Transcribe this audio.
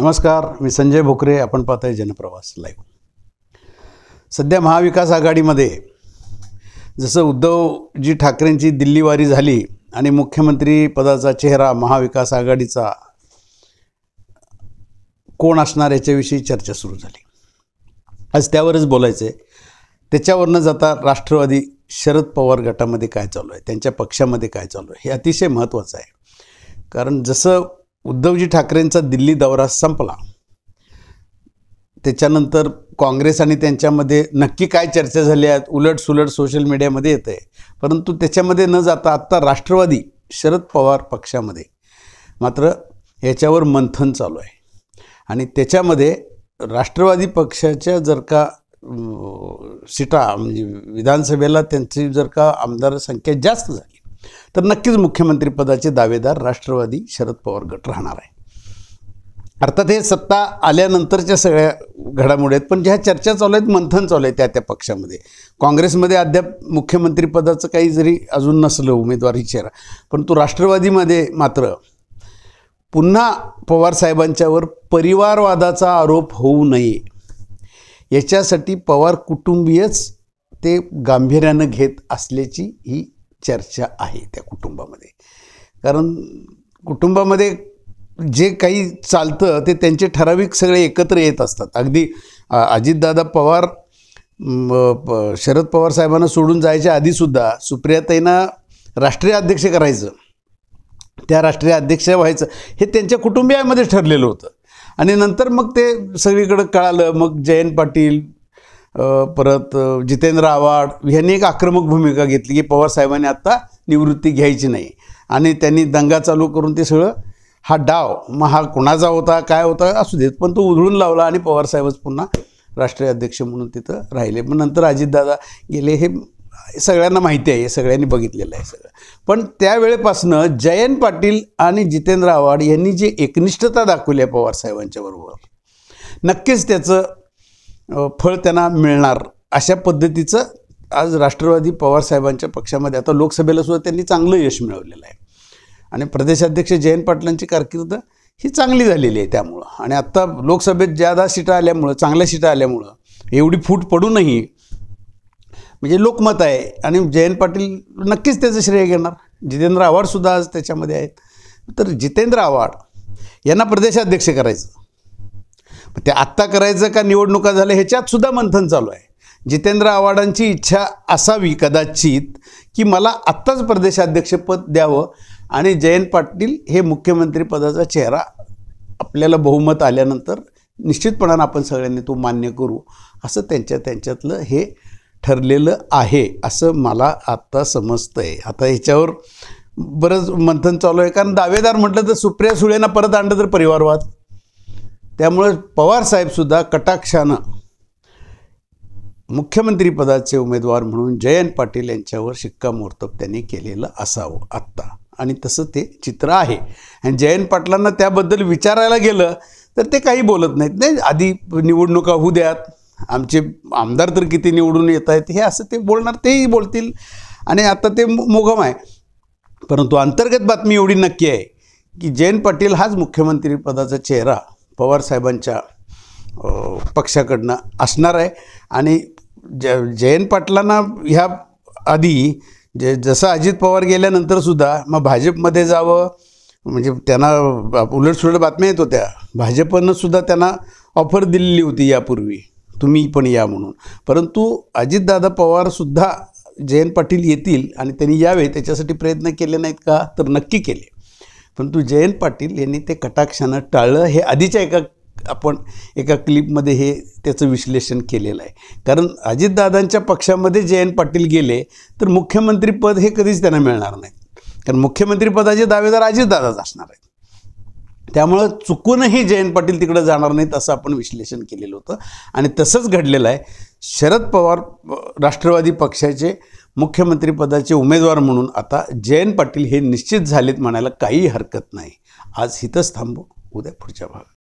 नमस्कार मी संजय भोकरे आपण पाहताय जनप्रवास लाईव्ह सध्या महाविकास आघाडीमध्ये जसं उद्धवजी ठाकरेंची दिल्लीवारी झाली आणि मुख्यमंत्री पदाचा चेहरा महाविकास आघाडीचा कोण असणार याच्याविषयी चर्चा सुरू झाली आज त्यावरच बोलायचं आहे त्याच्यावरनं जाता राष्ट्रवादी शरद पवार गटामध्ये काय चालू आहे त्यांच्या पक्षामध्ये काय चालू आहे हे अतिशय महत्त्वाचं आहे कारण जसं उद्धवजी ठाकरेंचा दिल्ली दौरा संपला त्याच्यानंतर काँग्रेस आणि त्यांच्यामध्ये नक्की काय चर्चा झाल्या आहेत उलटसुलट सोशल मीडियामध्ये येत आहे परंतु त्याच्यामध्ये न जाता आत्ता राष्ट्रवादी शरद पवार पक्षामध्ये मात्र याच्यावर मंथन चालू आहे आणि त्याच्यामध्ये राष्ट्रवादी पक्षाच्या जर का सीटा म्हणजे विधानसभेला त्यांची जर का आमदार संख्या जास्त झाली तर नक्कीच मुख्यमंत्रीपदाचे दावेदार राष्ट्रवादी शरद पवार गट राहणार आहे अर्थात हे सत्ता आल्यानंतरच्या सगळ्या घडामोडी आहेत पण ज्या चर्चा चालू आहेत मंथन चालू आहे त्या त्या पक्षामध्ये काँग्रेसमध्ये अद्याप मुख्यमंत्रीपदाचं काही जरी अजून नसलं उमेदवारी चेहरा परंतु राष्ट्रवादीमध्ये मात्र पुन्हा पवारसाहेबांच्यावर परिवारवादाचा आरोप होऊ नये याच्यासाठी पवार कुटुंबीयच ते गांभीर्यानं घेत असल्याची ही चर्चा आहे त्या कुटुंबामध्ये कारण कुटुंबामध्ये जे काही चालतं ते त्यांचे ठराविक सगळे एकत्र येत असतात अगदी अजितदादा पवार शरद पवार साहेबांना सोडून जायच्या आधीसुद्धा सुप्रियाताईंना राष्ट्रीय अध्यक्ष करायचं त्या राष्ट्रीय अध्यक्ष व्हायचं हे त्यांच्या कुटुंबियामध्ये ठरलेलं होतं आणि नंतर मग ते सगळीकडं कळालं मग जयंत पाटील परत जितेंद्र आव्हाड यांनी एक आक्रमक भूमिका घेतली की पवार साहेबांनी आत्ता निवृत्ती घ्यायची नाही आणि त्यांनी दंगा चालू करून ते सगळं हा डाव मग हा कोणाचा होता काय होता असू देत पण तो उधळून लावला आणि पवारसाहेबच पुन्हा राष्ट्रीय अध्यक्ष म्हणून तिथं राहिले मग नंतर अजितदादा गेले हे सगळ्यांना माहिती आहे सगळ्यांनी बघितलेलं आहे सगळं पण त्यावेळेपासनं जयंत पाटील आणि जितेंद्र आव्हाड यांनी जी एकनिष्ठता दाखवली आहे पवारसाहेबांच्या बरोबर नक्कीच त्याचं फळ त्यांना मिळणार अशा पद्धतीचं आज राष्ट्रवादी पवारसाहेबांच्या पक्षामध्ये आता लोकसभेला सुद्धा त्यांनी चांगलं यश मिळवलेलं आहे आणि प्रदेशाध्यक्ष जयंत पाटलांची कारकीर्द ही चांगली झालेली आहे त्यामुळं आणि आत्ता लोकसभेत ज्यादा सीटा आल्यामुळं चांगल्या सीटा आल्यामुळं एवढी फूट पडूनही म्हणजे लोकमत आहे आणि जयंत पाटील नक्कीच त्याचं श्रेय घेणार जितेंद्र आव्हाडसुद्धा आज त्याच्यामध्ये आहेत तर जितेंद्र आव्हाड यांना प्रदेशाध्यक्ष करायचं ते आत्ता करायचं का निवडणुका झाल्या ह्याच्यातसुद्धा सुद्धा मंथन चालू आहे जितेंद्र आव्हाडांची इच्छा असावी कदाचित की मला आत्ताच प्रदेशाध्यक्षपद द्यावं आणि जयंत पाटील हे मुख्यमंत्रीपदाचा चेहरा आपल्याला बहुमत आल्यानंतर निश्चितपणानं आपण सगळ्यांनी तो मान्य करू असं त्यांच्या त्यांच्यातलं हे ठरलेलं आहे असं मला आत्ता समजतं आहे आता ह्याच्यावर बरंच मंथन चालू आहे कारण दावेदार म्हटलं तर सुप्रिया सुळेंना परत आणलं तर परिवारवाद त्यामुळे पवारसाहेबसुद्धा कटाक्षानं मुख्यमंत्रीपदाचे उमेदवार म्हणून जयंत पाटील यांच्यावर शिक्कामोर्तब त्यांनी केलेलं असावं आत्ता आणि तसं ते चित्र आहे आणि जयंत पाटलांना त्याबद्दल विचारायला गेलं तर ते काही बोलत नाहीत नाही आधी निवडणुका होऊ द्यात आमचे आमदार तर किती निवडून येत आहेत हे असं ते बोलणार तेही बोलतील आणि आता ते मोघम आहे परंतु अंतर्गत बातमी एवढी नक्की आहे की जयंत पाटील हाच मुख्यमंत्रीपदाचा चेहरा पवारसाहेबांच्या पक्षाकडनं असणार आहे आणि ज जयंत पाटलांना ह्या आधी जे जसं अजित पवार गेल्यानंतरसुद्धा मग भाजपमध्ये जावं म्हणजे त्यांना उलटसुलट बातम्या येत होत्या भाजपनं सुद्धा त्यांना ऑफर दिलेली होती यापूर्वी तुम्ही पण या म्हणून परंतु अजितदादा पवारसुद्धा जयंत पाटील येतील आणि त्यांनी यावे त्याच्यासाठी प्रयत्न केले नाहीत का तर नक्की केले परंतु जयंत पाटील यांनी ते कटाक्षानं टाळलं हे आधीच्या एका आपण एका क्लिपमध्ये हे त्याचं विश्लेषण केलेलं आहे कारण अजितदादांच्या पक्षामध्ये जयंत पाटील गेले तर मुख्यमंत्रीपद हे कधीच त्यांना मिळणार नाही कारण मुख्यमंत्रीपदाचे दावेदार अजितदादाच असणार आहेत त्यामुळं चुकूनही जयंत पाटील तिकडं जाणार नाहीत असं आपण विश्लेषण केलेलं होतं आणि तसंच घडलेलं आहे शरद पवार राष्ट्रवादी पक्षाचे मुख्यमंत्रीपदाचे उमेदवार म्हणून आता जयंत पाटील हे निश्चित झालेत म्हणायला काही हरकत नाही आज हितच थांबू उद्या पुढच्या भागात